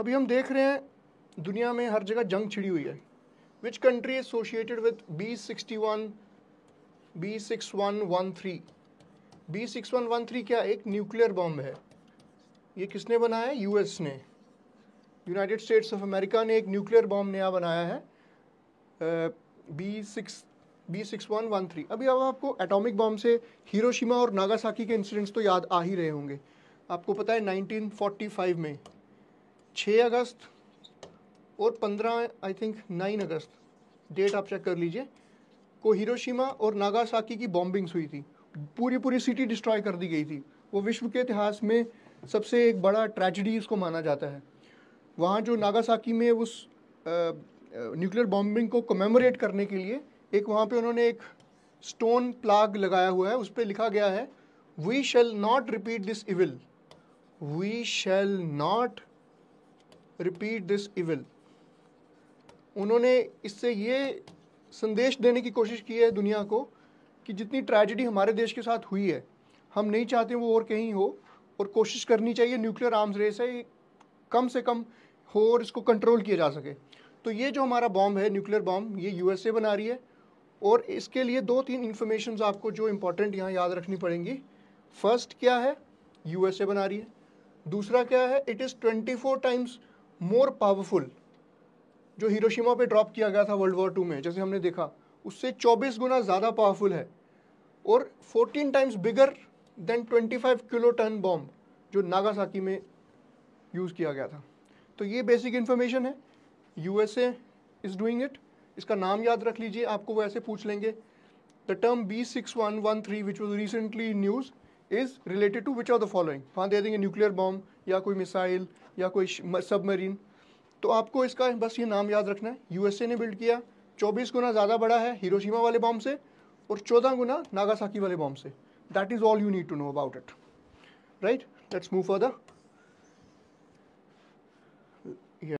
अभी हम देख रहे हैं दुनिया में हर जगह जंग छिड़ी हुई है which country associated with B sixty one B six one one three B six one one three क्या एक न्यूक्लियर बॉम्ब है ये किसने बनाया है यूएस ने यूनाइटेड स्टेट्स ऑफ अमेरिका ने एक न्यूक्लियर बॉम्ब नया बनाया है B six B six one one three अभी अब आपको एटॉमिक बॉम्ब से हिरोशिमा और नागासाकी के इंसिडेंट्स तो याद आ ही रहे होंगे आपको पता है 1945 में 6 अगस्त और 15 आई थिंक 9 अगस्त डेट आप चेक कर लीजिए को हिरोशिमा और नागासाकी की बॉम्बिंग्स हुई थी पूरी पूरी सिटी डिस्ट्रॉय कर दी गई थी वो विश्व के इतिहास में सबसे एक बड़ा ट्रेजिडी इसको माना जाता है वहाँ जो नागासाकी में उस न्यूक्लियर बॉम्बिंग को कमेमोरेट करने के लिए एक वहाँ पे उन्होंने एक स्टोन प्लाग लगाया हुआ है उस पर लिखा गया है we shall not repeat this evil we shall not repeat this evil उन्होंने इससे ये संदेश देने की कोशिश की है दुनिया को कि जितनी ट्रेजिडी हमारे देश के साथ हुई है हम नहीं चाहते वो और कहीं हो और कोशिश करनी चाहिए न्यूक्लियर आर्म्स रेस है कम से कम हो और इसको कंट्रोल किया जा सके तो ये जो हमारा बॉम्ब है न्यूक्लियर बॉम्ब ये यूएसए बना रही है और इसके लिए दो तीन इन्फॉर्मेशन आपको जो इम्पोर्टेंट यहाँ याद रखनी पड़ेंगी फर्स्ट क्या है यूएसए बना रही है दूसरा क्या है it is twenty four times more powerful जो हिरोशिमा पे ड्रॉप किया गया था वर्ल्ड वॉर टू में जैसे हमने देखा उससे 24 गुना ज़्यादा पावरफुल है और 14 times bigger than 25 kilo ton bomb जो नागासाकी में यूज़ किया गया था तो ये बेसिक इन्फॉर्मेशन है यूएसए इज़ डूइंग इट इसका नाम याद रख लीजिए आपको वो ऐसे पूछ लेंगे the term B six one one three which was recently news is related to which of the following वहाँ दे देंगे न्यूक्लियर बॉम्ब या कोई मिसाइल या कोई सबमरीन तो आपको इसका बस ये नाम याद रखना है यूएसए ने बिल्ड किया चौबीस गुना ज़्यादा बड़ा है हिरोशिमा वाले बॉम्ब से और चौदह गुना नागासाकी वाले बॉम्ब से that is all you need to know about it right let's move further